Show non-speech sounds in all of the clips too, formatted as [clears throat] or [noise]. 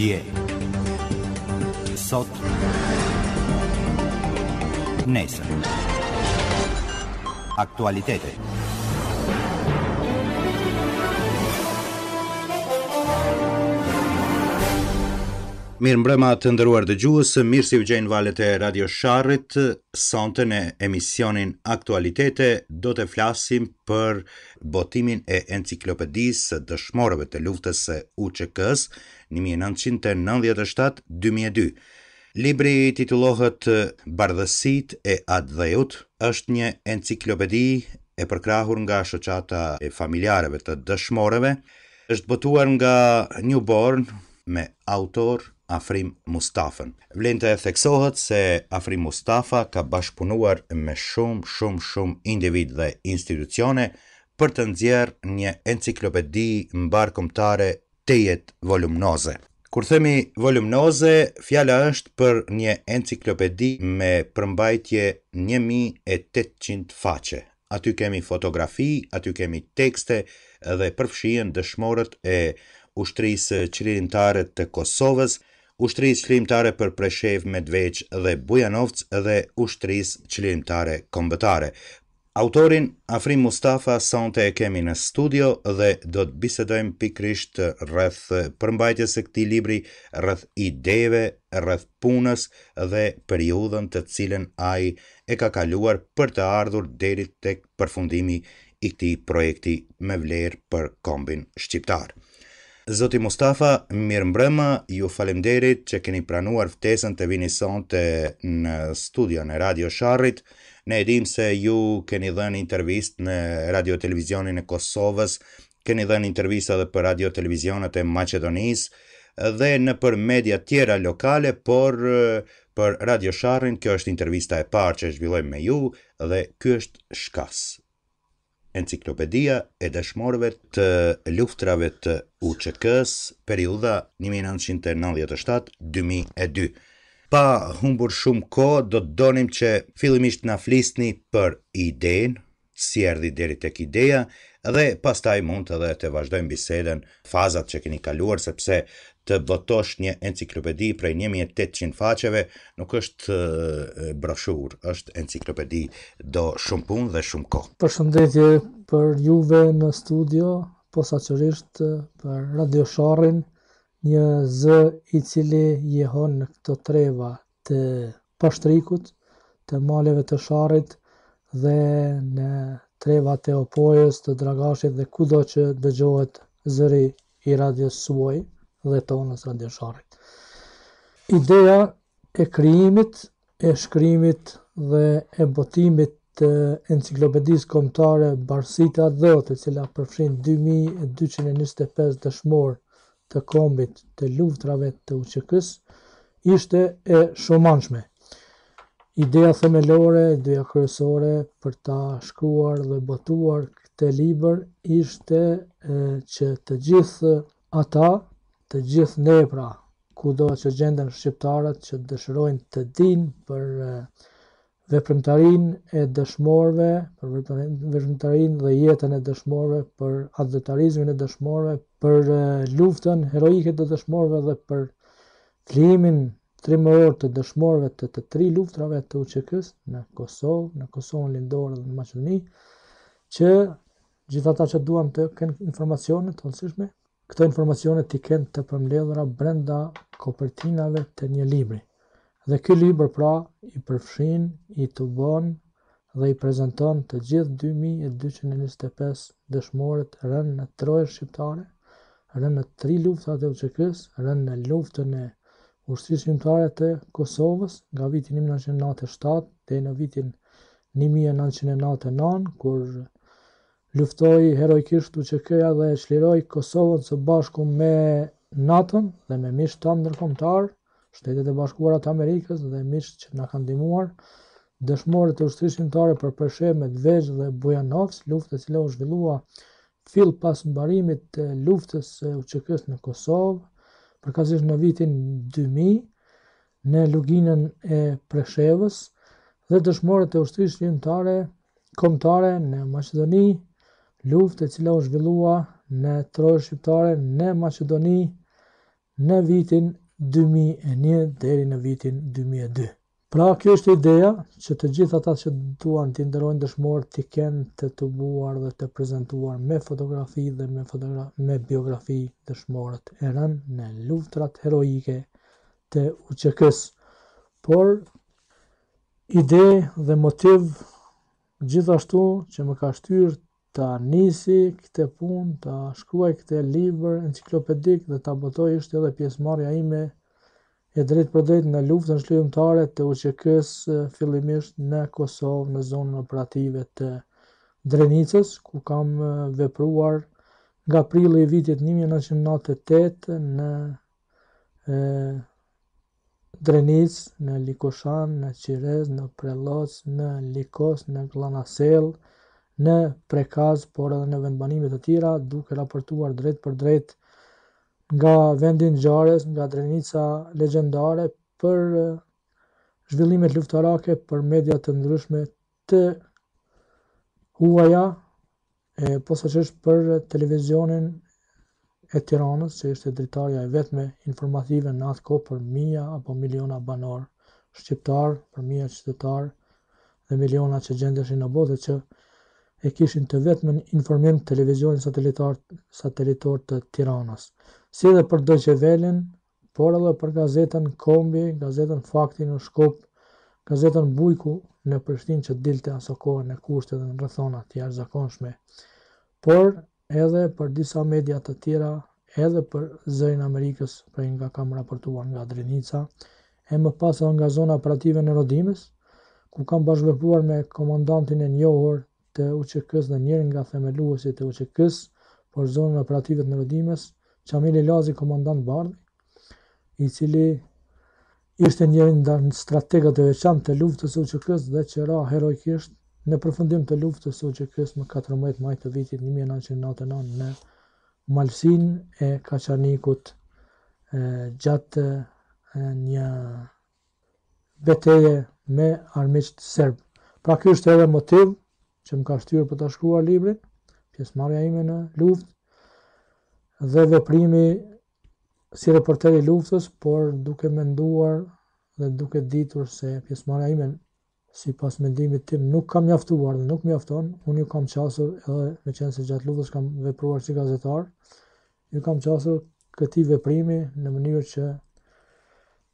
e sot nëse aktualitete Mirë mbrëma të ndëruar dhe gjuës, mirë si u gjenë valet e Radio Sharrit, sante në emisionin Aktualitete, do të flasim për botimin e enciklopedisë dëshmorëve të luftës së UÇK-s 1997-2002. Libri titullohet Bardhësit e Adhëut është një enciklopedi e përkrahur nga shoqata e familjarëve të dëshmorëve, është botuar nga New Born me autor Afrim Mustafën. Vlen të theksohet se Afrim Mustafa ka bashkëpunuar me shumë, shumë, shumë individ dhe institucione për të nxjerrë një enciklopedi mbarkëmtare të jetë volumnoze. Kur themi volumnoze, fjala është për një enciklopedi me përmbajtje 1800 faqe. Aty kemi fotografi, aty kemi tekste dhe përfshihen dëshmorët e ushtrisë qirilimtare të Kosovës, ushtris qlimtare për Preshev, Medveq dhe Bujanovc dhe ushtris qlimtare kombëtare. Autorin Afrim Mustafa sonte e kemi në studio dhe do të bisedojmë pikrisht rrëth përmbajtjes e këtij libri, rrëth ideve, rrëth punës dhe periudhën të cilën ai e ka kaluar për të ardhur derit tek përfundimi i këtij projekti me vlerë për kombin shqiptarë. Zoti Mustafa, mirë mbrëma, ju falemderit që keni pranuar ftesën të vini sonte në studion e Radio Sharrit. Ne edhim se ju keni dhënë intervist në Radio Televizionin e Kosovës, keni dhënë intervista edhe për Radio Televizionet e Macedonisë, dhe në për media tjera lokale, por për Radio Sharrin, kjo është intervista e parë që zhvillojmë me ju, dhe kjo është shkasë. Enciklopedia e dëshmorëve të luftrave të UÇK-s, periudha 1997-2002. Pa humbur shumë kohë, do të donim që fillimisht na flisni për idenë si erdi deri tek ideja dhe pastaj mund të dhe të vazhdojmë bisedën fazat që keni kaluar sepse të botosh një enciklopedi prej 1800 faqeve nuk është broshur, është enciklopedi do shumë punë dhe shumë kohë. Përshëndetje për juve në studio, po qërisht për Radio Sharrin, një z i cili jehon në këto treva të pashtrikut, të maleve të Sharrit dhe në treva e opojës të dragashit dhe kudo që dëgjohet zëri i radios suaj dhe tonës radiosharit. Ideja e kryimit, e shkrymit dhe e botimit të enciklopedisë komtare Barsita Dhot, e cila përfshin 2225 dëshmor të kombit të luftrave të uqëkës, ishte e shumanshme ideja themelore, ideja kërësore për ta shkruar dhe botuar këtë libër ishte që të gjithë ata, të gjithë ne pra, kudo që gjenden shqiptarët që dëshirojnë të dinë për e, veprimtarin e dëshmorve, për veprimtarin dhe jetën e dëshmorve, për atëzëtarizmin e dëshmorve, për luftën heroike të dëshmorve dhe për klimin trimëror të dëshmorëve të të tri luftrave të UÇK-s në Kosovë, në Kosovën Lindore dhe në Maqedoni, që gjithatë ata që duan të kenë informacione të rëndësishme, këto informacione ti kanë të përmbledhura brenda kopertinave të një libri. Dhe ky libër pra i përfshin, i bon dhe i prezanton të gjithë 2225 dëshmorët rënë në trojë shqiptare, rënë në tri luftat e UÇK-s, rënë në luftën e ushtri shqimtare të Kosovës nga vitin 1997 dhe në vitin 1999, kur luftoj herojkisht u që këja dhe e shliroj Kosovën së bashku me Natën dhe me mishë të ndërkomtar, shtetet e bashkuarat Amerikës dhe mishë që nga kanë dimuar, dëshmore të ushtri shqimtare për përshe me dhe Bujanovës luftë e cilë u zhvillua fill pas mbarimit të luftës e u që në Kosovë, përkazisht në vitin 2000, në luginën e Preshevës, dhe dëshmorët e ushtrisë njëntare, komtare në Macedoni, luftë e cila u zhvillua në trojë shqiptare në Macedoni në vitin 2001 deri në vitin 2002. Pra, kjo është ideja që të gjithë ata që duan të nderojnë dëshmorë të kenë të tubuar dhe të prezantuar me fotografi dhe me, fotogra me biografi dëshmorët e rënë në luftrat heroike të uqekës. Por, ide dhe motiv gjithashtu që më ka shtyrë të nisi këte pun, të shkruaj këte liber, enciklopedik dhe të abotoj është edhe pjesë ime e drejt për drejt në luftën shlujëmtare të UQK-s fillimisht në Kosovë, në zonën operative të Drenicës, ku kam vepruar nga prilë i vitit 1998 në Drenicë, Drenic, në Likoshan, në Qirez, në Prelos, në Likos, në Glanasel, në Prekaz, por edhe në vendbanimit të tjera, duke raportuar drejt për drejt nga vendin Gjarës, nga drenica legendare për zhvillimet luftarake për media të ndryshme të huaja e posa që është për televizionin e tiranës që është e dritarja e vetme informative në atë ko për mija apo miliona banor shqiptar, për mija qytetar dhe miliona që gjendeshin në botë që e kishin të vetme në informim televizionin satelitar, satelitor të tiranës si dhe për dëgjevelin, por edhe për gazetën Kombi, gazetën Fakti në Shkup, gazetën Bujku në Prishtin që dilte aso kohë në kushtet dhe në rëthonat të jashtë zakonshme, por edhe për disa media të tjera, edhe për zërin Amerikës, për nga kam raportuar nga Drinica, e më pas edhe nga zona operative në Rodimës, ku kam bashkëvepuar me komandantin e njohur të UQK-s dhe njërin nga themeluesit të UQK-s por zonën operative në Rodimës, Qamil Lazi, komandant bardhi, i cili ishte njërin nda në strategat e veçan të luftës u që dhe që ra herojkisht në përfundim të luftës u që kësë më 14 majtë të vitit 1999 në malsin e kaqanikut gjatë një beteje me armisht serb. Pra kështë edhe motiv që më ka shtyrë për të shkuar libri, pjesë marja ime në luftë, dhe veprimi si reporter i luftës, por duke menduar dhe duke ditur se pjesëmarrja ime si pas mendimit tim nuk kam mjaftuar dhe nuk mjafton, unë ju kam qasur edhe me qenë se gjatë luftës kam vepruar si gazetar, ju kam qasur këti veprimi në mënyrë që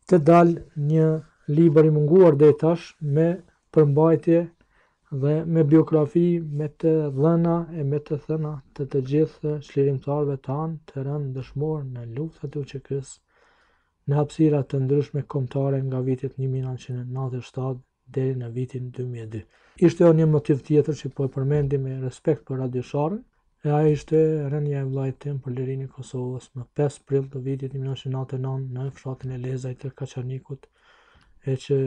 të dalë një libër i munguar dhe i tash me përmbajtje dhe me biografi, me të dhëna e me të thëna të të gjithë shlirimtarve tanë të rëndë dëshmorë në lukët të uqëkës në hapsira të ndryshme komtare nga vitit 1997 dhe në vitin 2002. Ishte o një motiv tjetër që po e përmendim me respekt për radiosharën, e a ishte rënja e vlajtim për lirin Kosovës në 5 prill të vitit 1999 në fshatën e lezaj të kaqarnikut, e që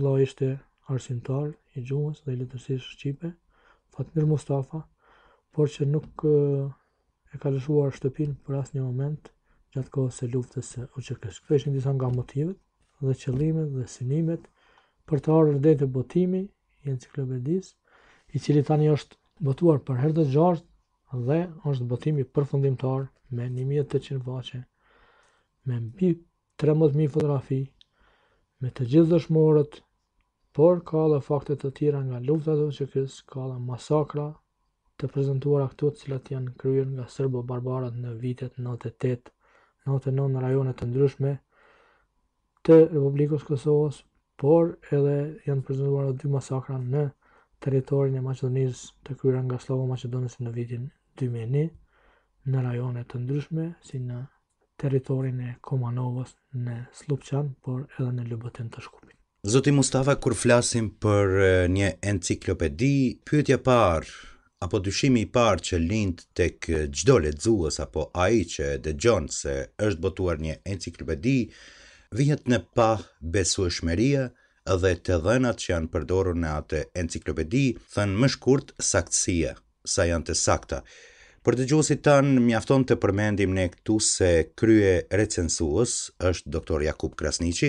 vla ishte arsintar i gjumës dhe i letërsisë Shqipe, Fatmir Mustafa, por që nuk e ka lëshuar shtëpin për asë një moment gjatë kohë se luftës e uqekesh. Këto ishë disa nga motivet dhe qëllimet dhe sinimet për të arë rëdejt e botimi i enciklopedis, i cili tani është botuar për herë dhe gjartë dhe është botimi për me 1800 vache, me mbi 13.000 fotografi, me të gjithë dëshmorët, por ka edhe fakte të tjera nga lufta të Çekës, ka dhe masakra të prezantuara këtu të cilat janë kryer nga serbo barbarat në vitet 98, 99 në rajone të ndryshme të Republikës së Kosovës, por edhe janë dhe dy masakra në territorin e Maqedonisë të kryer nga Slavo Macedonisë në vitin 2001 në rajone të ndryshme si në territorin e Komanovës në Slupçan, por edhe në Lubotin të Shkup. Zoti Mustafa kur flasim për një enciklopedi, pyetja e parë apo dyshimi i parë që lind tek çdo lexues apo ai që dëgjon se është botuar një enciklopedi, vihet në pa besueshmëria dhe të dhënat që janë përdorur në atë enciklopedi, thënë më shkurt saktësia, sa janë të sakta. Për të gjusit tanë, mjafton të përmendim në këtu se krye recensuës është doktor Jakub Krasnici,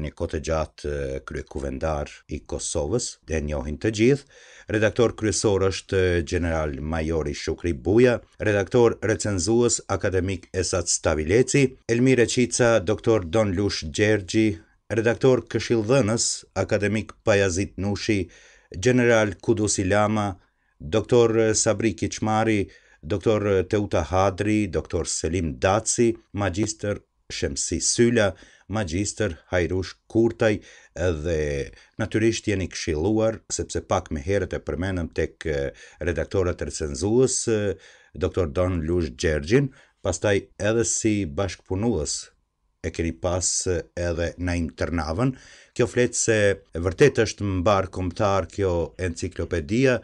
një kote gjatë krye kuvendar i Kosovës, dhe njohin të gjithë, redaktor kryesor është general Majori Shukri Buja, redaktor recenzuës akademik Esat Stavileci, Elmire Qica, doktor Don Lush Gjergji, redaktor këshildhënës, akademik Pajazit Nushi, general Kudusi Lama, doktor eh, Sabri Kiçmari, doktor eh, Teuta Hadri, doktor Selim Daci, magjistër Shemsi Syla, magjistër Hajrush Kurtaj dhe natyrisht jeni këshilluar sepse pak me herët e përmendëm tek eh, redaktorat recenzues doktor Don Lush Gjergjin, pastaj edhe si bashkëpunuës e keni pas edhe na internavën. Kjo fletë se vërtet është mbarë komptar kjo enciklopedia,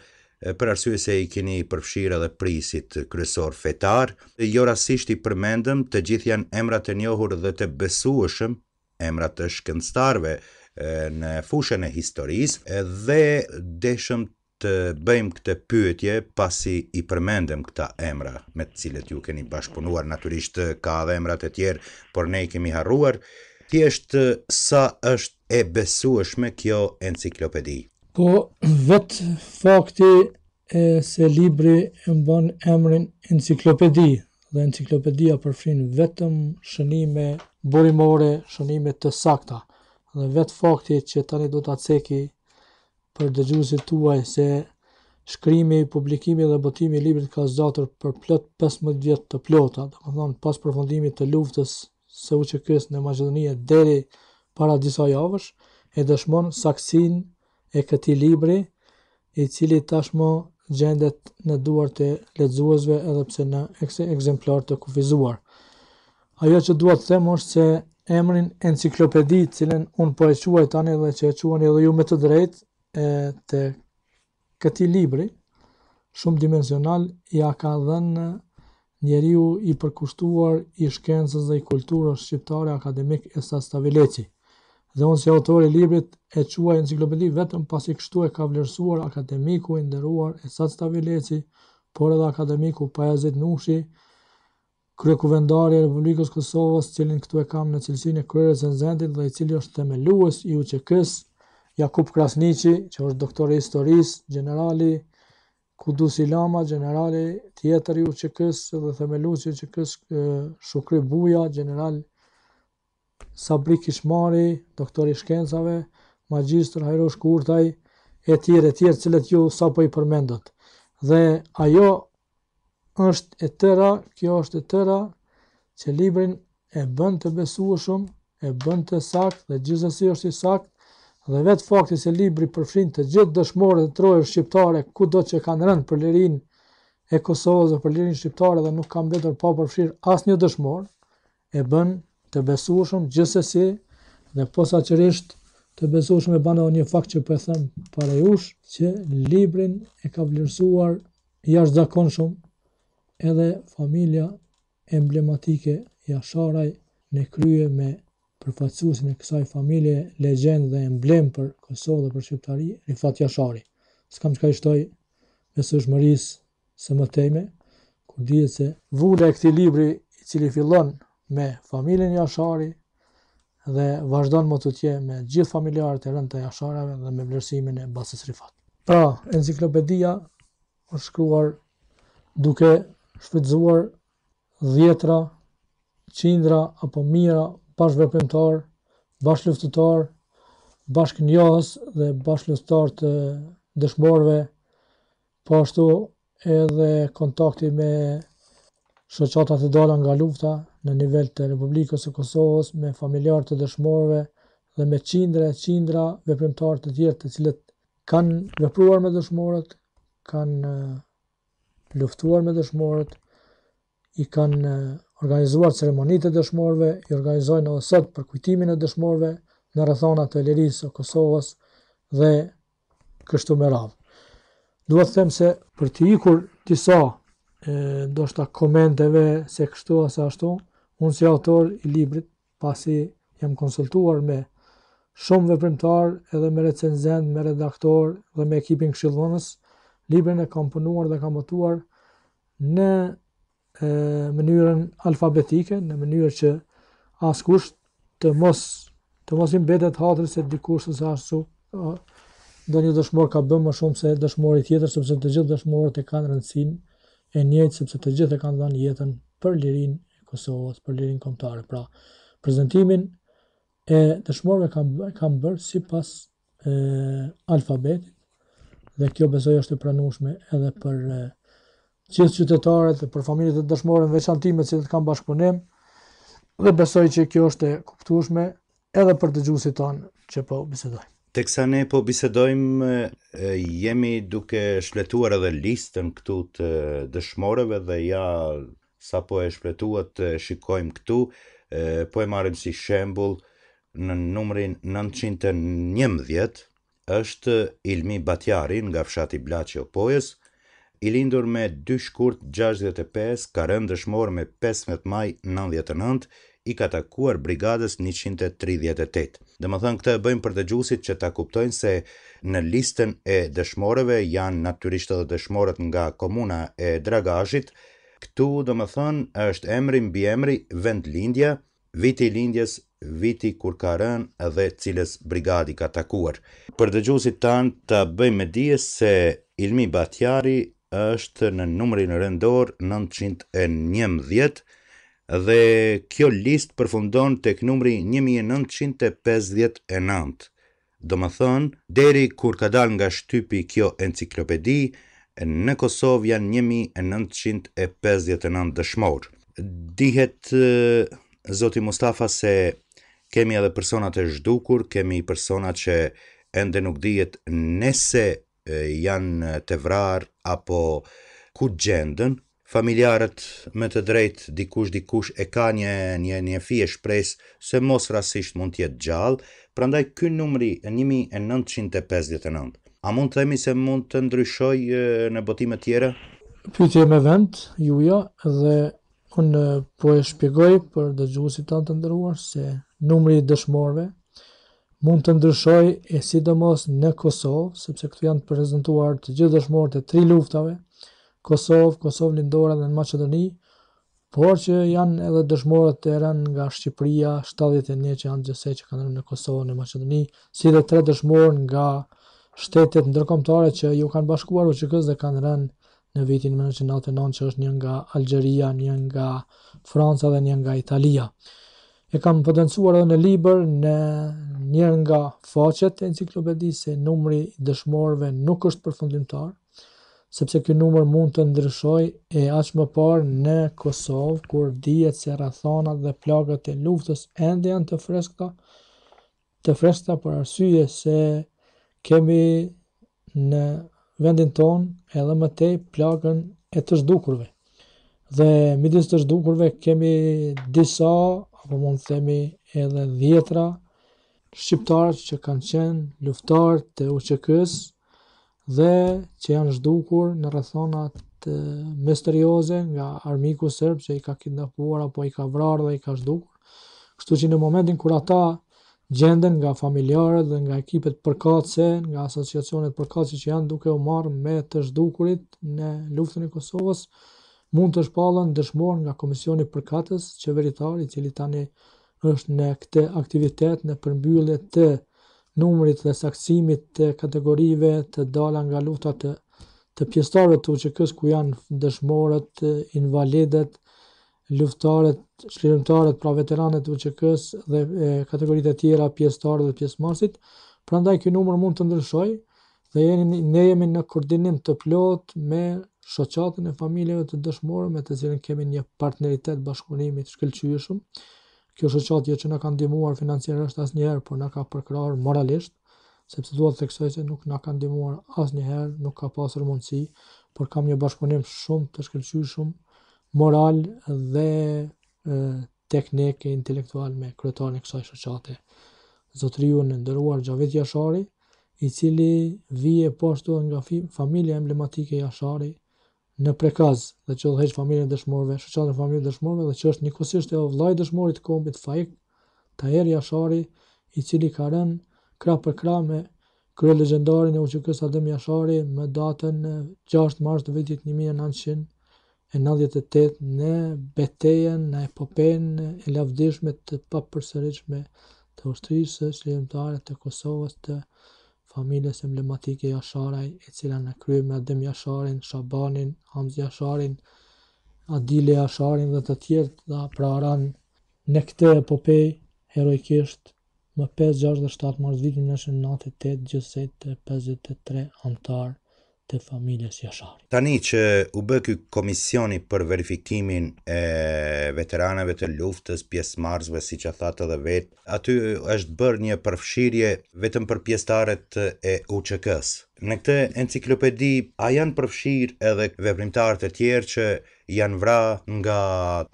për arsye se i keni përfshirë edhe prisit kryesor fetar, jo rastisht i përmendëm të gjithë janë emrat e njohur dhe të besueshëm, emrat të shkencëtarëve në fushën e historisë dhe deshëm të bëjmë këtë pyetje pasi i përmendem këta emra me të cilët ju keni bashkëpunuar naturisht ka dhe emrat e tjerë por ne i kemi harruar thjesht sa është e besueshme kjo enciklopedi Po vet [clears throat] fakti e se libri e mban emrin enciklopedi, dhe enciklopedia përfshin vetëm shënime burimore, shënime të sakta. Dhe vet fakti që tani do ta ceki për dëgjuesit tuaj se shkrimi, publikimi dhe botimi i librit ka zgjatur për plot 15 vjet të plota, domethënë pas përfundimit të luftës së UÇK-s në Maqedoni deri para disa javësh e dëshmon saksin e këti libri, i cili tashmo gjendet në duar të ledzuazve edhe pse në ekse ekzemplar të kufizuar. Ajo që duat të them është se emrin enciklopedi cilën unë po e quaj tani dhe që e një edhe ju me të drejt e, të këti libri, shumë dimensional, ja ka dhenë njeriu i përkushtuar i shkencës dhe i kulturës shqiptare akademik e sa stavileci dhe unë si autor i librit e quaj enciklopedi vetëm pasi kështu e ka vlerësuar akademiku i nderuar e sa stavileci, por edhe akademiku Pajazit Nushi, kërë kuvendari i Republikës Kosovës, cilin këtu e kam në cilësinë e krye recenzentit dhe i cili është themelues i UÇK-s, Jakub Krasniqi, që është doktor e historisë, generali Kudus Ilama, generali tjetër i UÇK-s dhe themelues i UÇK-s Shukri Buja, general Sabri Kishmari, doktori shkencave, magjistër Hajrosh Kurtaj e tjerë e tjerë që ju sapo i përmendot. Dhe ajo është e tëra, kjo është e tëra që librin e bën të besueshëm, e bën të saktë dhe gjithsesi është i saktë dhe vetë fakti se libri përfshin të gjithë dëshmorët dhe trojër shqiptare, ku do që kanë rënd për lirin e Kosovës dhe për lirin shqiptare dhe nuk kam vetër pa përfshirë asë një e bënë të besueshëm gjithsesi dhe posaçërisht të besueshëm e bën një fakt që po e them para jush që librin e ka vlerësuar jashtëzakonshëm edhe familja emblematike Jasharaj në krye me përfaqësuesin e kësaj familje legjend dhe emblem për Kosovë dhe për Shqiptari, Rifat Jashari. S'kam çka i shtoj besueshmërisë së më teme, kur dihet se vula e këtij libri i cili fillon me familjen Jashari dhe vazhdon më të tje me gjithë familjarët e rënd të Jashareve dhe me vlerësimin e basës rifat. Pra, enciklopedia është shkruar duke shpëtëzuar dhjetra, qindra apo mira bashkë vërpëmtar, bashk luftëtar, bashkë njohës dhe bashkë luftëtar të dëshmorve, po ashtu edhe kontakti me shëqatat e dola nga lufta, në nivel të Republikës së Kosovës me familjar të dëshmorëve dhe me qindra e qindra veprimtarë të tjerë të cilët kanë vepruar me dëshmorët, kanë luftuar me dëshmorët, i kanë organizuar ceremonitë të dëshmorëve, i organizojnë dhe sot për kujtimin e dëshmorëve në rrethana të lirisë së Kosovës dhe kështu me radhë. Duhet të them se për të ikur disa do shta komenteve se kështu asa ashtu, e, Unë si autor i librit, pasi jam konsultuar me shumë veprimtar edhe me recenzent, me redaktor dhe me ekipin këshillonës, librin e kam punuar dhe kam botuar në e, mënyrën alfabetike, në mënyrë që askush të mos të mos i mbetet hatrës se dikush të sasu do një dëshmor ka bëmë më shumë se dëshmori tjetër, sepse të gjithë dëshmorët e kanë rëndësin e njëjtë, sepse të gjithë e kanë dhënë jetën për lirin Kosovës, për lirin komptare. Pra, prezentimin e dëshmorve kam, kam bërë si pas e, alfabetit, dhe kjo besoj është e pranushme edhe për e, qytetarët dhe për familjet e dëshmorën veçantime që të kam bashkëpunim, dhe besoj që kjo është e kuptushme edhe për të gjusit tonë që po bisedojmë. Teksa ne po bisedojmë, jemi duke shletuar edhe listën këtu të dëshmoreve dhe ja sa po e shpretuat të shikojmë këtu, e, po e marim si shembul në numrin 911, është Ilmi Batjari nga fshati Blaci Opojës, i lindur me 2 shkurt 65, ka rënë dëshmor me 15 maj 99, i ka takuar brigadës 138. Dhe më thënë këtë e bëjmë për të gjusit që ta kuptojnë se në listën e dëshmoreve janë naturishtë dhe dëshmoret nga komuna e Dragashit, Këtu do më thënë është emri mbi emri vend lindja, viti lindjes, viti kur ka rënë dhe cilës brigadi ka takuar. Për dëgjusit tanë të bëjmë me dije se Ilmi Batjari është në numrin rëndor 911 dhe kjo listë përfundon të kënumri 1959. Do më thënë, deri kur ka dal nga shtypi kjo enciklopedi, në Kosovë janë 1959 dëshmor. Dihet zoti Mustafa se kemi edhe persona të zhdukur, kemi persona që ende nuk dihet nëse janë të vrar apo ku gjendën. Familjarët me të drejtë dikush dikush e ka një një një fije shpres se mos rastisht mund të jetë gjallë, prandaj ky numri 1959 A mund të themi se mund të ndryshoj në botime tjera? Pyetje me vend, juja, dhe unë po e shpjegoj për dëgjuesit tanë të ndërruar se numri i dëshmorëve mund të ndryshoj e sidomos në Kosovë, sepse këtu janë të prezentuar të gjithë dëshmorët e tri luftave, Kosovë, Kosovë Lindora dhe në Maqedoni, por që janë edhe dëshmorët të rënë nga Shqipëria, 71 që janë gjëse që kanë rënë në Kosovë në Maqedoni, si dhe tre dëshmorën nga Kosovë, shtetet ndërkomtare që ju kanë bashkuar u që dhe kanë rënë në vitin 1999 që është një nga Algeria, një nga Franca dhe një nga Italia. E kam pëdëncuar edhe në liber në një nga facet e enciklopedi se numri dëshmorve nuk është përfundimtar, sepse kjo numër mund të ndryshoj e aqë më parë në Kosovë, kur dhjetë se rathonat dhe plagët e luftës endë janë të freska, të freska për arsyje se kemi në vendin ton edhe më tej plagën e të zhdukurve. Dhe midis të zhdukurve kemi disa apo mund të themi edhe dhjetra shqiptarë që kanë qenë luftarë të UÇK-s dhe që janë zhdukur në rrethona të misterioze nga armiku serb që i ka kidnapuar apo i ka vrarë dhe i ka zhdukur. Kështu që në momentin kur ata gjenden nga familjarët dhe nga ekipet përkatëse, nga asociacionet përkatëse që janë duke u marë me të shdukurit në luftën e Kosovës, mund të shpallën dëshmorën nga Komisioni Përkatës, qeveritari, i cili tani është në këte aktivitet në përmbyllet të numrit dhe saksimit të kategorive të dalën nga luftat të pjestarët të uqekës ku janë dëshmorët, invalidet, luftëtarët, shlirëtarët, pra veteranët e VÇK-s dhe kategoritë e tjera pjesëtarë dhe pjesëmarrësit. Prandaj ky numër mund të ndryshojë dhe jeni ne jemi në koordinim të plot me shoqatën e familjeve të dëshmorëve me të cilën kemi një partneritet bashkëpunimi të shkëlqyeshëm. Kjo shoqatë që na ka ndihmuar financiarisht asnjëherë, por na ka përkrahur moralisht, sepse dua të theksoj se nuk na ka ndihmuar asnjëherë, nuk ka pasur mundësi, por kam një bashkëpunim shumë të shkëlqyeshëm moral dhe teknik e intelektual me kryetar e kësaj shoqate. zotëriu në ndëruar Gjavit Jashari, i cili vije poshtu nga familja emblematike Jashari në prekaz dhe që dhe heqë familje dëshmorve, shoqate familje dëshmorve dhe që është një kësisht e ovlaj dëshmorit kombit faik, ta erë Jashari, i cili ka rënë kra për kra me kërë legendarin e uqëkës Adem Jashari me datën 6 mars të vitit 1900 e 98 në betejen, në epopen e lavdishme të papërsërishme të ushtrisë shlirëmtare të Kosovës të familjes emblematike Jasharaj, e cila në krye me Adem Jasharin, Shabanin, Hamz Jasharin, Adile Jasharin dhe të tjertë dhe praran në këte epopej heroikisht më 5, 6 dhe 7 mars vitin në shënë 98, gjësejt 53 antarë të familjes Jashari. Tani që u bë ky komisioni për verifikimin e veteranëve të luftës pjesëmarrësve, siç e thatë edhe vet, aty është bërë një përfshirje vetëm për pjesëtarët e UÇK-s. Në këtë enciklopedi a janë përfshirë edhe veprimtarët e tjerë që janë vra nga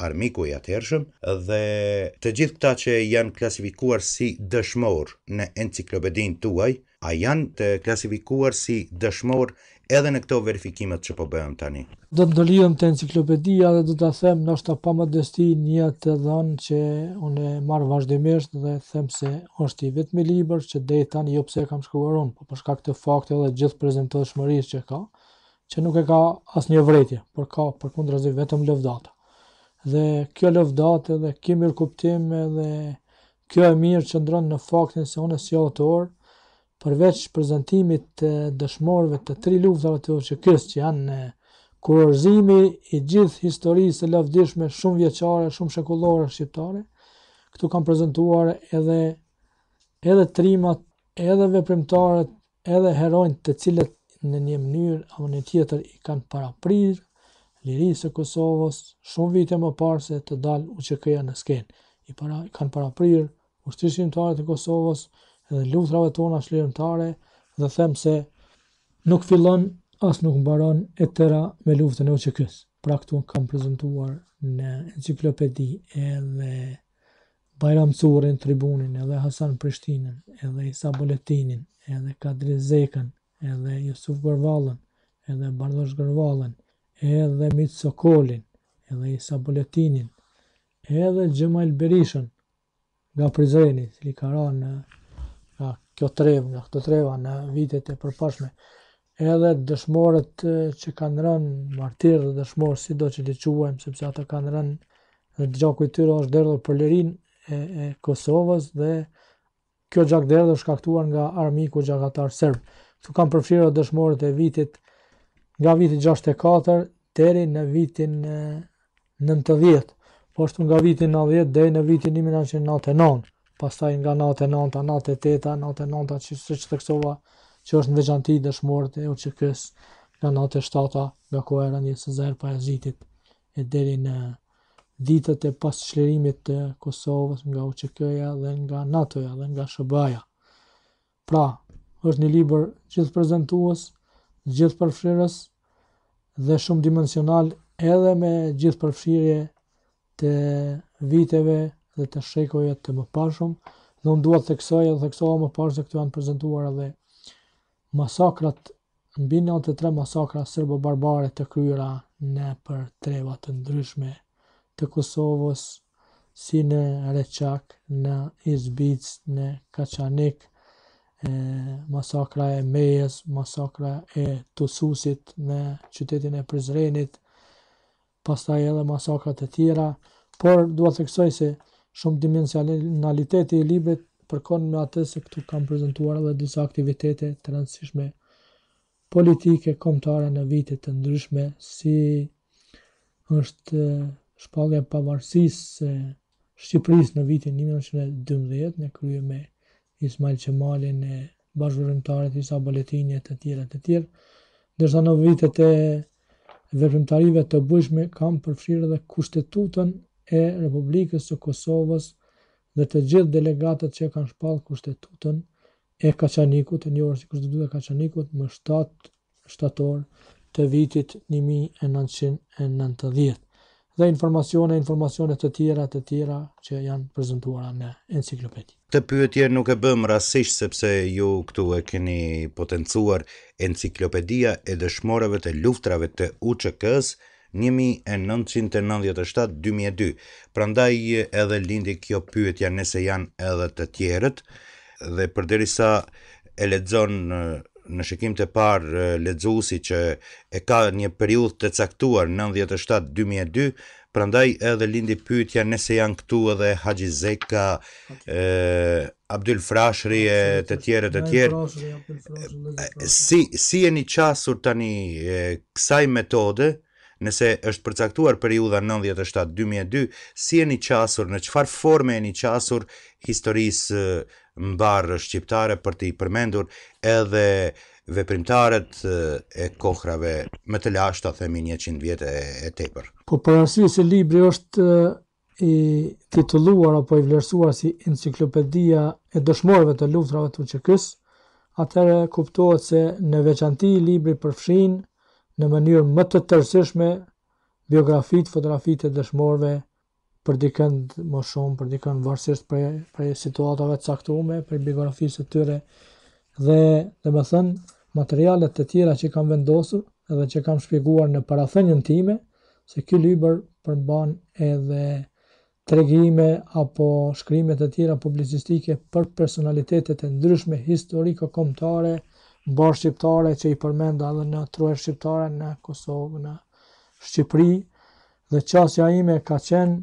armiku i atërshëm dhe të gjithë këta që janë klasifikuar si dëshmor në enciklopedin tuaj, a janë të klasifikuar si dëshmor edhe në këto verifikimet që po bëjmë tani. Do të ndolijëm të enciklopedia dhe do të them nështë pa më desti një të dhënë që unë e marë vazhdimisht dhe them se është i vetëmi liber që dhejë tani jo pëse e kam shkruar unë, po përshka këtë fakt edhe gjithë prezentuar shmërisë që ka, që nuk e ka asë një vretje, por ka për kundrazi vetëm lëvdata. Dhe kjo lëvdatë dhe kjo mirë dhe kjo e mirë që ndronë në faktin se unë e si autorë, përveç prezantimit të dëshmorëve të tri luftave të OÇK-s që janë kurorëzimi i gjithë historisë së lavdishme shumë vjeçare, shumë shekullore shqiptare. Ktu kanë prezantuar edhe edhe trimat, edhe veprimtarët, edhe heronjtë të cilët në një mënyrë apo në tjetër i kanë paraprirë lirisë së Kosovës shumë vite më parë se të dalë UÇK-ja në skenë. I para kanë paraprirë ushtrisin e të Kosovës, lutrave tona shlirëntare dhe them se nuk fillon as nuk mbaron e tëra me luftën e OÇK-s. Pra këtu kam prezantuar në enciklopedi edhe Bajram Curin, Tribunin, edhe Hasan Prishtinën, edhe Isa Boletinin, edhe Kadri Zekën, edhe Jusuf Gërvalën, edhe Bardosh Gërvalën, edhe Mitë Sokolin, edhe Isa Boletinin, edhe Gjemal Berishën, nga Prizreni, cili ka ra në kjo trev nga këto treva në vitet e përpashme. Edhe dëshmorët që kanë rënë, martirë dhe dëshmorë, si do që li quajmë, sepse ata kanë rënë dhe të është derdhë për lirin e Kosovës dhe kjo gjakë derdhë është nga armiku gjakatarë sërbë. Këtu kanë përfshirë dhe dëshmorët e vitit nga vitit 64 tëri në vitin 90, po është nga vitin 90 dhe në vitin 1999 pastaj nga natë e nanta, natë e teta, natë e nanta, që së që theksova, që është në veçanti dëshmorët e u që kësë, nga natë e shtata, nga kohë e rëndje së zërë pa e e deri në ditët e pas shlerimit të Kosovës, nga u që këja dhe nga natëja dhe nga shëbaja. Pra, është një liber gjithë prezentuas, gjithë përfrirës, dhe shumë dimensional edhe me gjithë përfshirje të viteve dhe të shekojët të më pashëm, dhe unë duhet të kësoj e dhe kësoj më pashë dhe këtu janë prezentuar edhe masakrat, në binë në të tre masakrat sërbo barbare të kryra në për trevat të ndryshme të Kosovës, si në Reqak, në Izbic, në Kaçanik, masakra e Mejes, masakra e Tususit në qytetin e Prizrenit, pastaj edhe masakrat e tjera, por duhet të kësoj se si, shumë dimensionaliteti i librit përkon me atë se këtu kam prezentuar edhe disa aktivitete të rëndësishme politike komtare në vitit të ndryshme si është shpallja e pavarësisë së Shqipërisë në vitin 1912 në krye me Ismail Qemalin në bashkëvërimtarët i sa boletinje të tjera të tjera. dërsa në vitet e veprimtarive të bëshme kam përfshirë dhe kushtetutën e Republikës së Kosovës dhe të gjithë delegatët që kanë shpall kushtetutën e Kaçanikut, një orë sikur e vitë Kaçanikut më 7 shtator të vitit 1990 dhe informacione, informacione të tjera, të tjera që janë prezentuara në enciklopedi. Të pyetje nuk e bëmë rasisht sepse ju këtu e keni potencuar enciklopedia e dëshmorëve të luftrave të UQK-së, 1997-2002. Prandaj edhe lindi kjo pyetja nëse janë edhe të tjerët dhe përderisa e lexon në shikim të parë lexuesi që e ka një periudhë të caktuar 97-2002, prandaj edhe lindi pyetja nëse janë këtu edhe Haxhi Zeka, okay. e, Abdul Frashri e të tjerë të tjerë. Si si jeni qasur tani kësaj metode? nëse është përcaktuar periudha 97-2002, si e një qasur, në qëfar forme e një qasur historisë mbarë shqiptare për të përmendur edhe veprimtarët e kohrave më të lashtë, a themi 100 vjetë e, tepër. Po përësri se libri është i tituluar apo i vlerësuar si encyklopedia e dëshmorëve të luftrave të qëkës, atërë kuptohet se në veçanti libri përfshin në mënyrë më të tërësishme biografitë, fotografitë e dëshmorëve për dikën më shumë, për dikën varësisht për, për situatave të saktuame, për biografisë të tyre dhe dhe më thënë materialet të tjera që kam vendosur edhe që kam shpjeguar në parathenjën time se kjo liber përban edhe tregime apo shkrimet të tjera publicistike për personalitetet e ndryshme historiko-komtare barë shqiptare që i përmenda edhe në truer shqiptare në Kosovë, në Shqipëri, dhe qasja ime ka qenë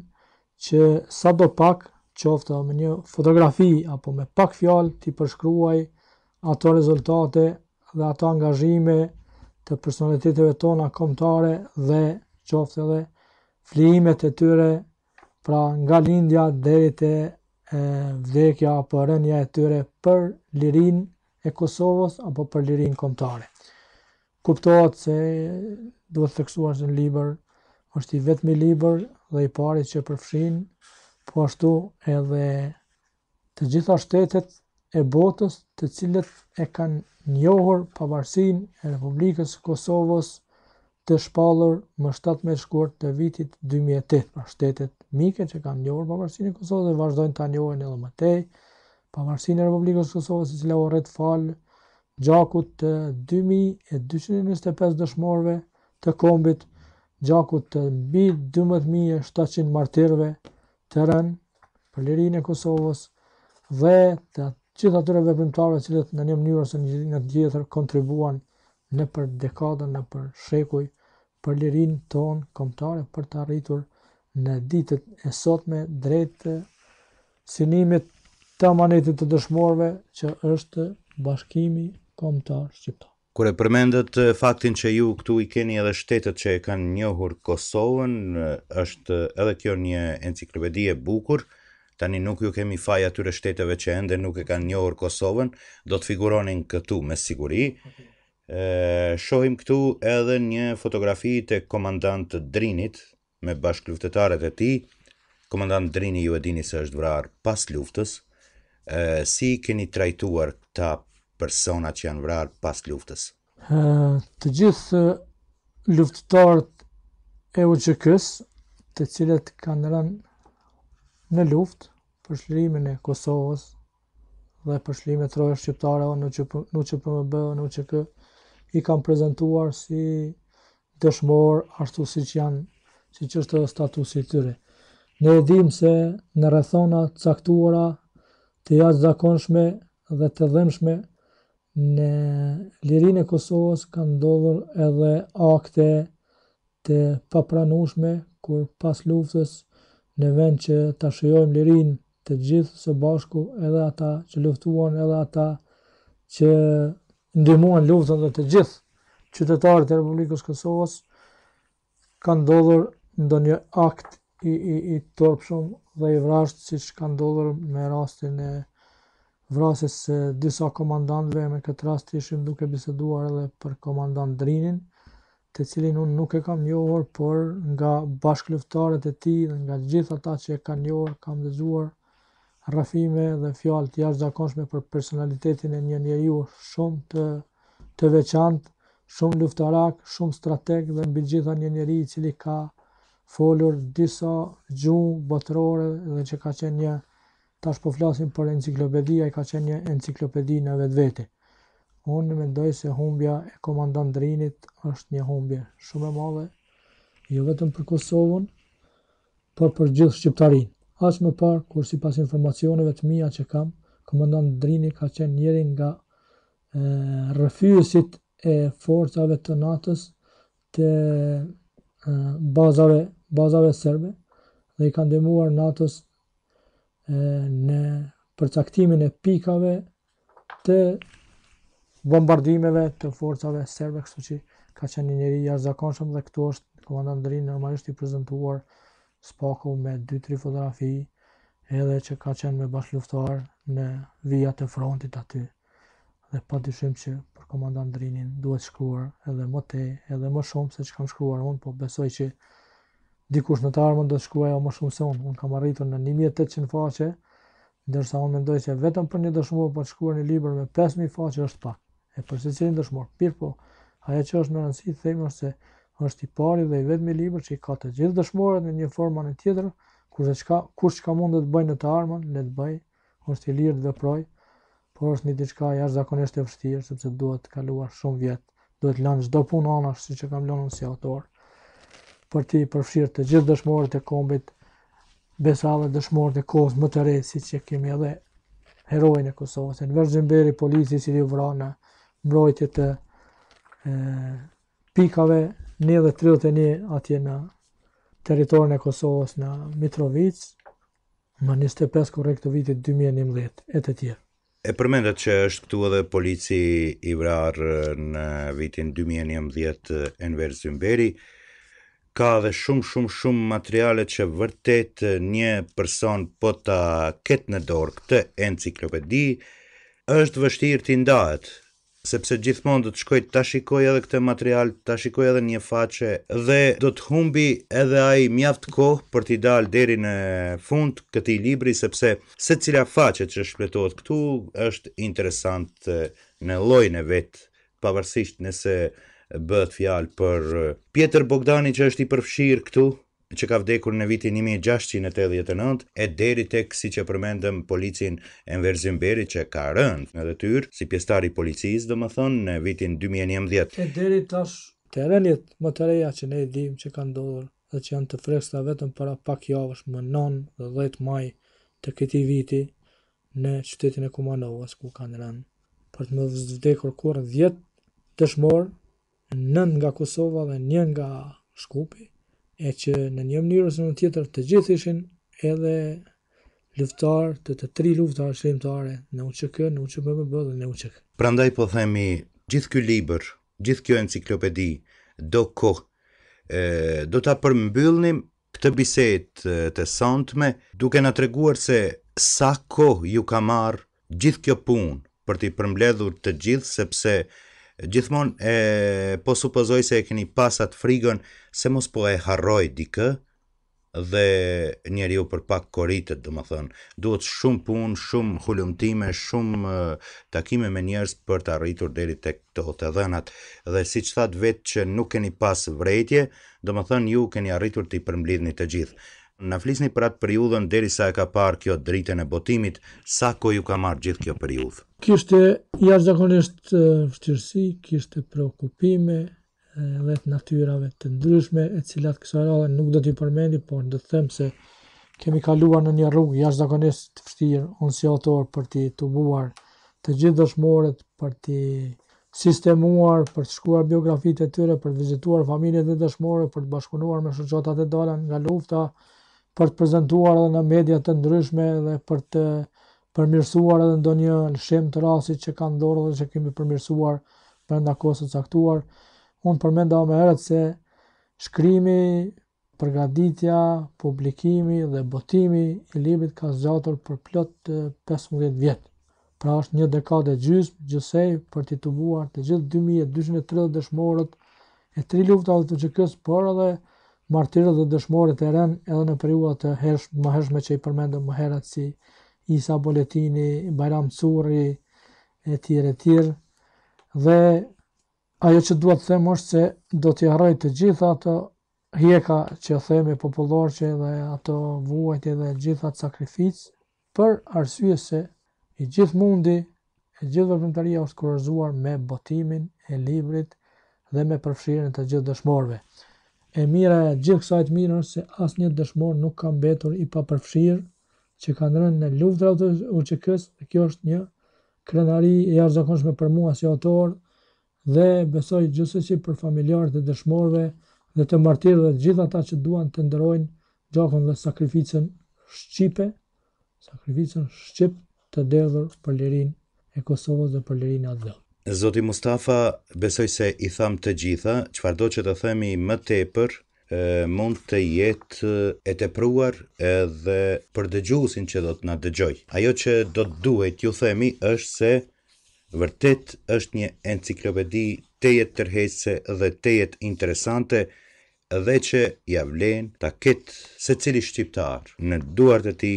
që sa do pak, qofta me një fotografi apo me pak fjalë ti përshkruaj ato rezultate dhe ato angazhime të personaliteteve tona komtare dhe qofte dhe flimet e tyre pra nga lindja dhe të vdekja apo rënja e tyre për lirin e Kosovës apo për lirin komtare. Kuptohet se duhet theksuar që në liber është i vetëmi liber dhe i parit që përfshin, po ashtu edhe të gjitha shtetet e botës të cilët e kanë njohur pavarësin e Republikës Kosovës të shpallur më 17 shkurt të vitit 2008. Pra shtetet mike që kanë njohur pavarësin e Kosovës dhe vazhdojnë të njohen edhe më tej, pavarësinë e Republikës së Kosovës, i cila u rrit fal gjakut të 2225 dëshmorëve të kombit, gjakut të mbi 12700 martirëve të rën për lirinë e Kosovës dhe të gjithë atyre veprimtarëve që në një mënyrë ose në gjithër tjetër kontribuan në për dekadën në për shekuj për lirinë tonë kombëtare për të arritur në ditët e sotme drejt sinimit të amanetit të dëshmorve që është bashkimi komtar shqiptar. Kure përmendët eh, faktin që ju këtu i keni edhe shtetet që e kanë njohur Kosovën, eh, është edhe kjo një enciklopedi e bukur, tani nuk ju kemi faj atyre shteteve që ende nuk e kanë njohur Kosovën, do të figuronin këtu me siguri. E, eh, shohim këtu edhe një fotografi të komandant Drinit me bashkë luftetaret e ti. Komandant Drini ju e dini se është vrar pas luftës, si i keni trajtuar këta personat që janë vrarë pas luftës? E, të gjithë luftëtarët e UGK-s, të cilët kanë rënë në luftë për shlirimin e Kosovës dhe për shlirimin e trojës shqiptare o në UGPMB në UGK, i kanë prezentuar si dëshmor ashtu si që janë siç është statusi të tëre. Ne edhim se në rrethona caktuara të jashtë zakonshme dhe të dhemshme në lirin e Kosovës ka ndodhur edhe akte të papranushme kur pas luftës në vend që të shëjojmë lirin të gjithë së bashku edhe ata që luftuan edhe ata që ndymuan luftën dhe të gjithë qytetarët të Republikës Kosovës ka ndodhur ndonjë akt i, i, i torpë dhe i vrashtë si që ka ndodhur me rastin e vrasës se disa komandantve me këtë rast ishim duke biseduar edhe për komandant Drinin, të cilin unë nuk e kam njohur, por nga bashkëluftarët e ti dhe nga gjithë ata që e kam njohur, kam dëzuar rafime dhe fjalë të jashtëzakonshme për personalitetin e një njeriu shumë të të veçantë, shumë luftarak, shumë strateg dhe mbi gjitha një njeri i cili ka folur disa gjuhë botërore dhe që ka qenë një, tash po flasim për enciklopedia, i ka qenë një enciklopedina në të vete. Unë në mendoj se humbja e komandant Drinit është një humbje shumë e madhe, jo vetëm për Kosovën, por për gjithë Shqiptarin. Asë më parë, kur si pas informacioneve të mija që kam, komandant Drini ka qenë njerin nga rëfyësit e forcave të natës të bazave bazave serbe dhe i kanë dëmuar natës në përcaktimin e pikave të bombardimeve të forcave serbe, kështu që ka qenë një njeri jashtëzakonshëm dhe këtu është komandantëri normalisht i prezentuar spaku me 2-3 fotografi edhe që ka qenë me bashkë luftuar në vijat të frontit aty dhe pa të shumë që për komandantërinin duhet shkruar edhe më te edhe më shumë se që kam shkruar unë, po besoj që dikush në të armën do të shkruaj më shumë se unë, unë kam arritur në 1800 faqe, ndërsa unë mendoj se vetëm për një dëshmor për po të shkruar një libër me 5000 faqe është pak. E përsërit jam dëshmor, po, ajo që është në rëndësi them se është i pari dhe i vetmi libër që ka të gjithë dëshmorët në një formë anë tjetër, kur çka, kur çka mund të bëj në të armën, le të bëj, është i lirë veproj, por është një diçka jashtëzakonisht e vështirë sepse duhet të kaluar shumë vjet, duhet të lëm çdo punë anash siç e kam lënë si autor për ti përfshirë të gjithë dëshmorët e kombit, besave dëshmorët e kohës më të rejtë, si që kemi edhe herojnë e Kosovës, në vërgjëmberi polici si di vrana, mbrojtje të e, pikave, një dhe 31 atje në teritorën e Kosovës në Mitrovic, më 25 korektë vitit 2011, e të tjerë. E përmendat që është këtu edhe polici i vrarë në vitin 2011 Enver Zymberi, ka dhe shumë shumë shumë materiale që vërtet një person po ta ketë në dorë këtë enciklopedi, është vështirë t'i ndahet, sepse gjithmonë do të shkoj ta shikoj edhe këtë material, ta shikoj edhe një faqe dhe do të humbi edhe ai mjaft kohë për t'i dalë deri në fund këtij libri sepse secila faqe që shpletohet këtu është interesante në llojin e vet, pavarësisht nëse bëhet fjalë për Pjetër Bogdani që është i përfshir këtu, që ka vdekur në vitin 1689, e deri tek si që përmendëm policin Enver Zimberi që ka rënd në dhe tyrë, si pjestari policis dhe më thonë në vitin 2011. E deri tash të rënjet më të reja që ne dim që ka ndodhur dhe që janë të freksta vetëm para pak javësh më non dhe 10 maj të këti viti në qytetin e Kumanovës ku kanë rënd për të më vdekur kur 10 dëshmor nën nga Kosova dhe një nga Shkupi, e që në një mënyrë ose në tjetër të gjithë ishin edhe luftar të të tri luftar shrimtare në UQK, në UQBBB dhe në UQK. Prandaj po themi, gjithë kjo liber, gjithë kjo enciklopedi, do kohë, do ta përmbyllnim këtë biset të sëndme, duke në treguar se sa kohë ju ka marë gjithë kjo punë për t'i përmbledhur të gjithë, sepse Gjithmonë e po supozoj se e keni pasat frigën se mos po e harroj dikë dhe njeri ju për pak koritet, dhe më thënë, duhet shumë punë, shumë hullumtime, shumë takime me njerës për të arritur deri të këto të dhenat. Dhe si që thatë vetë që nuk keni pas vrejtje, dhe më thënë ju keni arritur të i përmblidhni të gjithë. Në flisni për atë periudhën deri sa e ka parë kjo dritën e botimit, sa ko ju ka marë gjithë kjo periudhë? Kishte jashtë zakonisht fështërsi, kishte preokupime, dhe të natyrave të ndryshme, e cilat kësa rrallë nuk do t'i përmendi, por në të them se kemi kaluar në një rrugë jashtë zakonisht të fështirë, unë si autor për t'i të buar të gjithë dëshmoret, për t'i sistemuar, për të shkuar biografit e tyre, për të vizituar familjet e dëshmore, për të bashkunuar me shëgjotat e dalan nga lufta, për të prezentuar edhe në media të ndryshme dhe për të përmirësuar edhe ndonjë lëshim të rastit që kanë dorë dhe që kemi përmirësuar brenda kohës së caktuar. Unë përmenda më herët se shkrimi, përgatitja, publikimi dhe botimi i librit ka zgjatur për plot 15 vjet. Pra është një dekadë e gjysmë, gjësej për të të gjithë 2230 dëshmorët e tri luftave të UÇK-s, por edhe martirët dhe dëshmorët e rënë edhe në periua të hersh, më hershme që i përmendëm më herët si Isa Boletini, Bajram Curri, e tjere e tjere. Dhe ajo që duhet të them është se do t'i harroj të gjitha ato hjeka që themi popullor që dhe ato vuajtje dhe gjitha të sakrificë për arsye se i gjithë mundi, e gjithë vërpëntaria është kërëzuar me botimin e librit dhe me përfshirën të gjithë dëshmorve e mira e gjithë kësajt mirë se asë një dëshmor nuk kam betur i pa përfshirë që kanë rënë në luftra të uqëkës, kjo është një krenari e jashtë zakonshme për mua si autor, dhe besoj gjithës për familjarët e dëshmorve dhe të martirë dhe gjithë ata që duan të ndërojnë gjakon dhe sakrificën shqipe, sakrificën shqip të derdhër për lirin e Kosovës dhe për lirin e atë dhe. Zoti Mustafa, besoj se i tham të gjitha, qëfar do që të themi më tepër, mund të jetë e tepruar edhe për dëgjusin që do të na dëgjoj. Ajo që do të duhet ju themi është se vërtet është një enciklopedi të jetë tërhejtëse dhe të jetë interesante dhe që javlen vlen ta ketë se cili shqiptar në duart e ti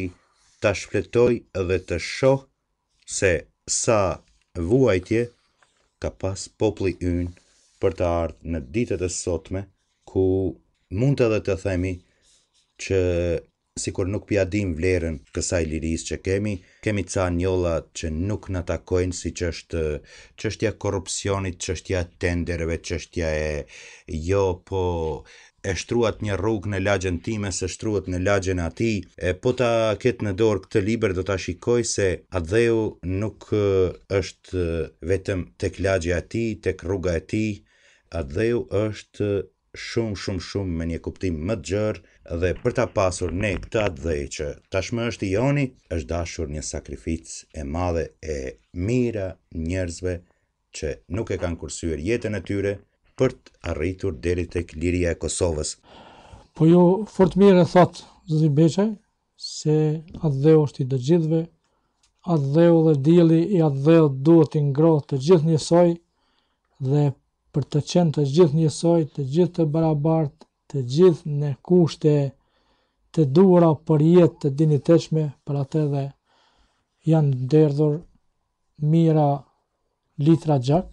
ta shpletoj dhe të shoh se sa vuajtje ka pas popli yn për të ardhë në ditët e sotme, ku mund të dhe të themi që si kur nuk pja dim vlerën kësaj liris që kemi, kemi ca njolla që nuk në takojnë si që është qështja korupcionit, qështja ështëja tendereve, që e jo po e shtruat një rrugë në lagjen time se shtruat në lagjen ati, e po ta ketë në dorë këtë liber do ta shikoj se adheu nuk është vetëm tek lagje ati, tek rruga e ti, adheu është shumë shumë shumë me një kuptim më të gjërë dhe për ta pasur ne këtë atë që tashmë është i joni, është dashur një sakrific e madhe e mira njerëzve që nuk e kanë kursyër jetën e tyre, për të arritur deri tek liria e Kosovës. Po ju jo, fort mirë e thot zoti Beqaj, se atë dhe është i të gjithve, atë dhe u dhe dili, i atë dhe u duhet të ngrohtë të gjithë njësoj, dhe për të qenë të gjithë njësoj, të gjithë të barabartë, të gjithë në kushte të dura për jetë të diniteshme, për atë dhe janë derdhur mira litra gjakë,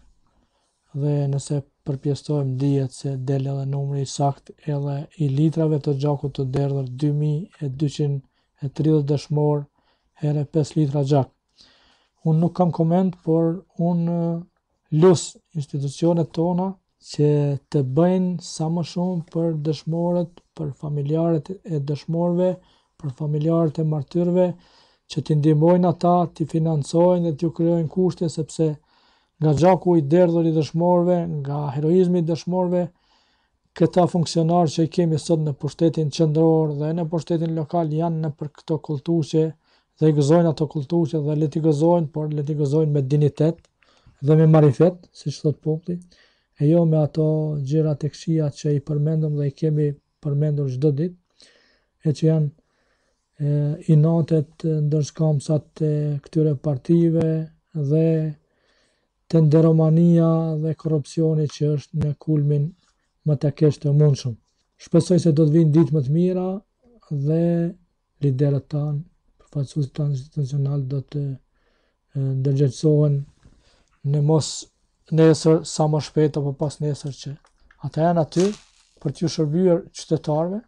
dhe nëse përpjestojmë dijet se del edhe numri i sakt edhe i litrave të gjakut të derdhër 2230 dëshmor herë 5 litra gjak. Unë nuk kam koment, por unë uh, lus institucionet tona që të bëjnë sa më shumë për dëshmorët, për familjarët e dëshmorëve, për familjarët e martyrëve, që t'i ndihmojnë ata, t'i financojnë dhe t'ju krijojnë kushte sepse nga gjaku i derdhur i dëshmorve, nga heroizmi i dëshmorve, këta funksionar që i kemi sot në pushtetin qëndror dhe në pushtetin lokal janë në për këto kultuqe dhe i gëzojnë ato kultuqe dhe leti gëzojnë, por leti gëzojnë me dinitet dhe me marifet, si që thot popli, e jo me ato gjira të këshia që i përmendëm dhe i kemi përmendur gjdo dit, e që janë inatet ndërshkomsat të këtyre partive dhe të nderomania dhe korupcioni që është në kulmin më të keshë të mundshëm. Shpesoj se do të vinë ditë më të mira dhe liderët tanë, përfaqësuesit tanë institucional do të ndërgjegjësohen në mos nesër sa më shpejt apo pas nesër që ata janë aty për t'ju shërbyer qytetarëve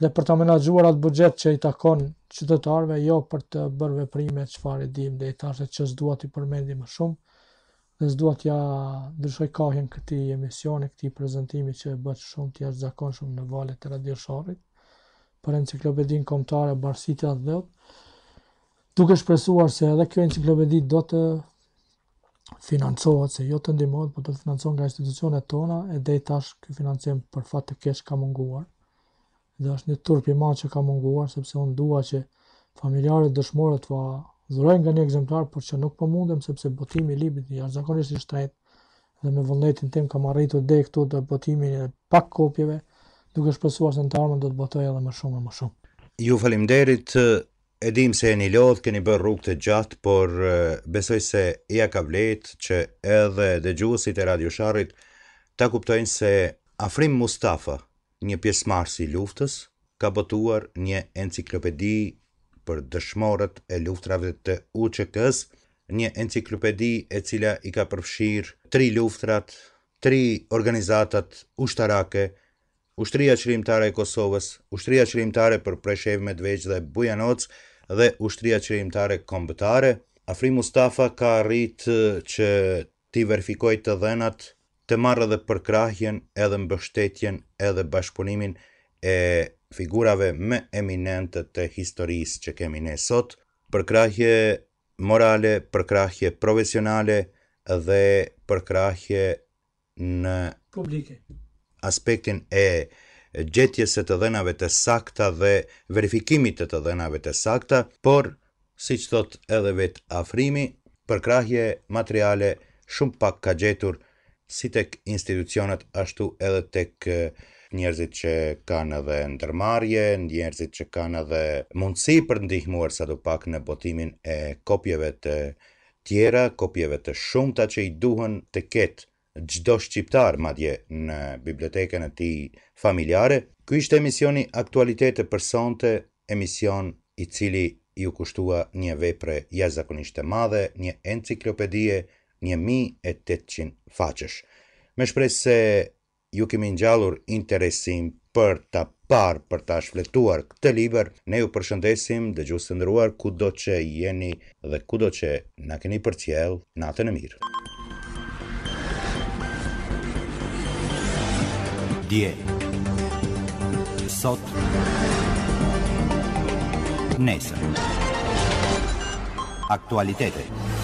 dhe për të menaxhuar atë buxhet që i takon qytetarëve, jo për të bërë veprime çfarë dim dhe i tashë që s'dua ti përmendi më shumë. Dhe s'dua t'ja ndryshoj kohën këtij emisioni, këtij prezantimi që e shumë të jashtëzakonshëm në valët e Radio për enciklopedinë kombëtare dhe i Adhdhëut. Duke shpresuar se edhe kjo enciklopedi do të financohet, se jo të ndihmohet, por të financohet nga institucionet tona e i tash që financim për fat të keq ka munguar. Dhe është një turp i madh që ka munguar sepse unë dua që familjarët dëshmorët të dhurojnë nga një egzemplar, por që nuk pëmundem po sepse botimi i librit i jashtëzakonisht i shtrejt dhe me vëlletin tim kam arritur dhe këtu të botimin e pak kopjeve, duke shpesuar se në të armën do të botoj edhe më shumë e më shumë. Ju falimderit, edhim se e një lodhë, keni bërë rrugë të gjatë, por besoj se a ka vlet që edhe dhe gjusit e radioshtarit ta kuptojnë se Afrim Mustafa, një pjesmarë i luftës, ka botuar një enciklopedi për dëshmorët e luftrave të UÇK-s, një enciklopedi e cila i ka përfshirë tri luftrat, tri organizatat ushtarake, Ushtria Qërimtare e Kosovës, Ushtria Qërimtare për Preshev Medveq dhe Bujanoc dhe Ushtria Qërimtare Kombëtare. Afri Mustafa ka rritë që ti verifikoj të dhenat të marrë dhe përkrahjen edhe mbështetjen edhe bashkëpunimin e figurave më eminente të historisë që kemi ne sot, përkrahje morale, përkrahje profesionale dhe përkrahje në publike. Aspektin e gjetjes së të dhënave të sakta dhe verifikimit të të dhënave të sakta, por siç thot edhe vet afrimi, përkrahje materiale shumë pak ka gjetur si tek institucionet ashtu edhe tek uh, njerëzit që kanë edhe ndërmarrje, njerëzit që kanë edhe mundësi për ndihmuar sa do pak në botimin e kopjeve të tjera, kopjeve të shumta që i duhen të ketë çdo shqiptar madje në bibliotekën e tij familjare. Ky ishte emisioni Aktualitete për sonte, emision i cili ju kushtua një vepre jashtëzakonisht e madhe, një enciklopedie 1800 faqesh. Me shpresë se ju kemi njallur interesim për ta par për ta shfletuar këtë libër. ne ju përshëndesim dhe gjusë të ndëruar ku do që jeni dhe ku do që na keni për tjel natën e mirë. Dje Sot Nesë Aktualitetet